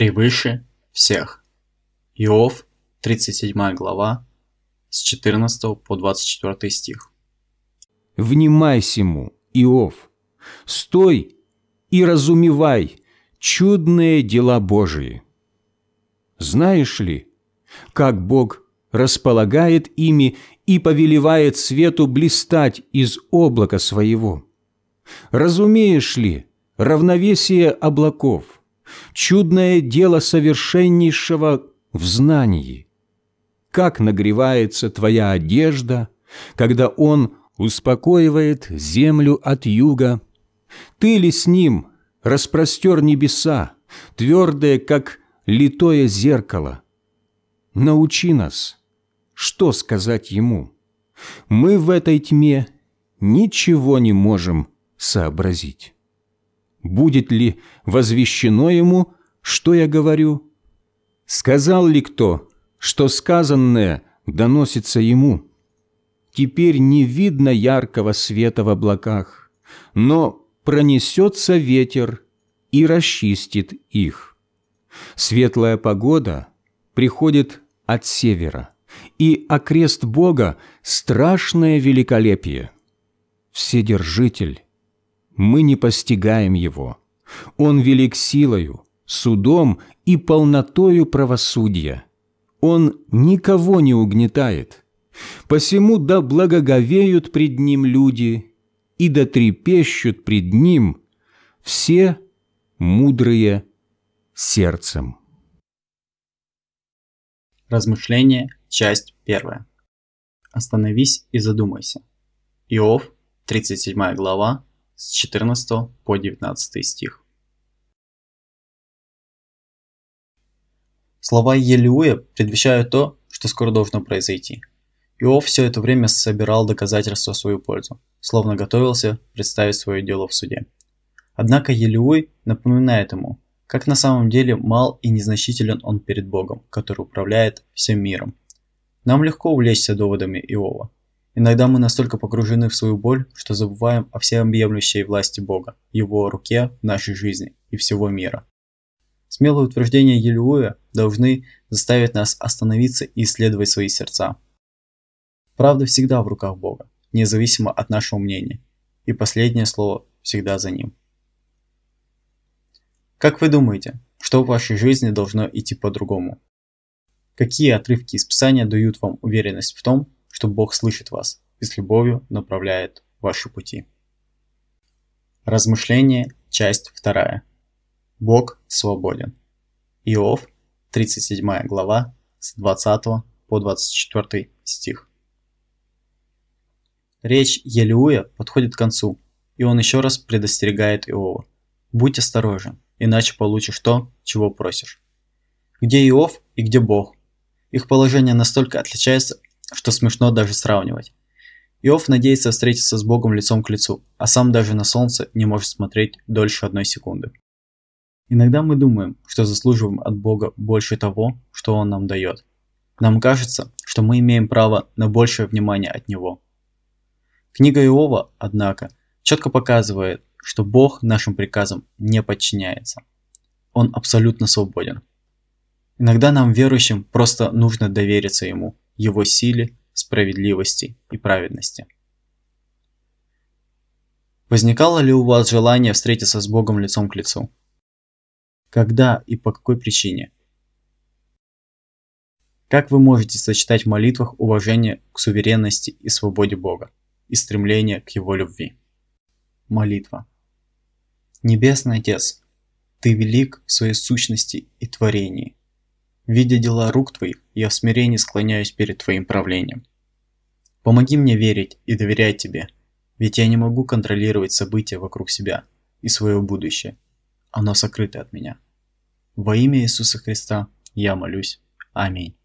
превыше всех. Иов, 37 глава, с 14 по 24 стих. «Внимай сему, Иов, стой и разумевай чудные дела Божии. Знаешь ли, как Бог располагает ими и повелевает свету блистать из облака своего? Разумеешь ли равновесие облаков – чудное дело совершеннейшего в знании. Как нагревается твоя одежда, когда он успокоивает землю от юга. Ты ли с ним распростер небеса, твердые, как литое зеркало? Научи нас, что сказать ему. Мы в этой тьме ничего не можем сообразить» будет ли возвещено ему, что я говорю? Сказал ли кто, что сказанное доносится ему? Теперь не видно яркого света в облаках, но пронесется ветер и расчистит их. Светлая погода приходит от севера, и окрест Бога – страшное великолепие. Вседержитель мы не постигаем Его. Он велик силою, судом и полнотою правосудия. Он никого не угнетает. Посему да благоговеют пред Ним люди, и да трепещут пред Ним все мудрые сердцем. Размышление, часть первая. Остановись и задумайся. Иов, 37 глава, с 14 по 19 стих. Слова Елиуя предвещают то, что скоро должно произойти. Иов все это время собирал доказательства в свою пользу, словно готовился представить свое дело в суде. Однако Елиуй напоминает ему, как на самом деле мал и незначителен он перед Богом, который управляет всем миром. Нам легко увлечься доводами Иова, иногда мы настолько погружены в свою боль что забываем о всеобъемлющей власти бога его руке в нашей жизни и всего мира смелые утверждения елеуя должны заставить нас остановиться и исследовать свои сердца правда всегда в руках бога независимо от нашего мнения и последнее слово всегда за ним как вы думаете что в вашей жизни должно идти по-другому какие отрывки из писания дают вам уверенность в том что Бог слышит вас и с любовью направляет ваши пути. Размышление, часть 2. Бог свободен. Иов, 37 глава, с 20 по 24 стих. Речь Елиуя подходит к концу, и он еще раз предостерегает Иова. Будь осторожен, иначе получишь то, чего просишь. Где Иов и где Бог? Их положение настолько отличается, что смешно даже сравнивать. Иов надеется встретиться с Богом лицом к лицу, а сам даже на солнце не может смотреть дольше одной секунды. Иногда мы думаем, что заслуживаем от Бога больше того, что Он нам дает. Нам кажется, что мы имеем право на большее внимание от Него. Книга Иова, однако, четко показывает, что Бог нашим приказам не подчиняется. Он абсолютно свободен. Иногда нам, верующим, просто нужно довериться Ему – его силе, справедливости и праведности. Возникало ли у вас желание встретиться с Богом лицом к лицу? Когда и по какой причине? Как вы можете сочетать в молитвах уважение к суверенности и свободе Бога и стремление к Его любви? Молитва. Небесный Отец, Ты велик в своей сущности и творении видя дела рук твоих, я в смирении склоняюсь перед твоим правлением. Помоги мне верить и доверять тебе, ведь я не могу контролировать события вокруг себя и свое будущее. Оно сокрыто от меня. Во имя Иисуса Христа я молюсь. Аминь.